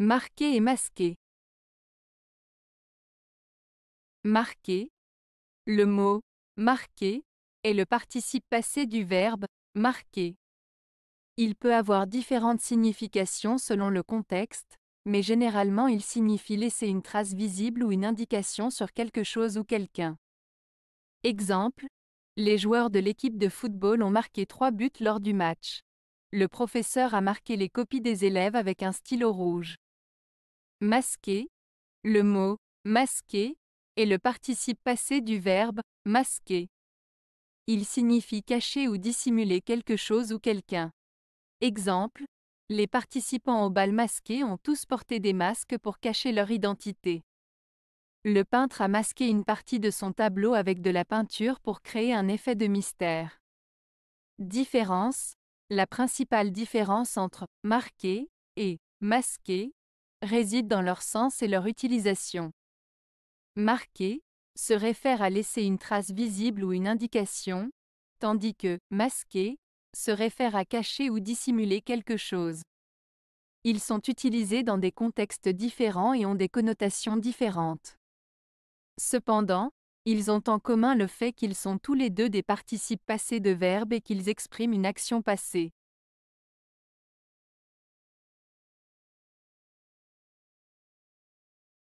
Marquer et masquer. Marquer. Le mot marquer est le participe passé du verbe marquer. Il peut avoir différentes significations selon le contexte, mais généralement il signifie laisser une trace visible ou une indication sur quelque chose ou quelqu'un. Exemple les joueurs de l'équipe de football ont marqué trois buts lors du match. Le professeur a marqué les copies des élèves avec un stylo rouge masquer. Le mot masquer est le participe passé du verbe masquer. Il signifie cacher ou dissimuler quelque chose ou quelqu'un. Exemple, les participants au bal masqué ont tous porté des masques pour cacher leur identité. Le peintre a masqué une partie de son tableau avec de la peinture pour créer un effet de mystère. Différence La principale différence entre marquer et masquer réside dans leur sens et leur utilisation. Marquer se réfère à laisser une trace visible ou une indication, tandis que masquer se réfère à cacher ou dissimuler quelque chose. Ils sont utilisés dans des contextes différents et ont des connotations différentes. Cependant, ils ont en commun le fait qu'ils sont tous les deux des participes passés de verbes et qu'ils expriment une action passée.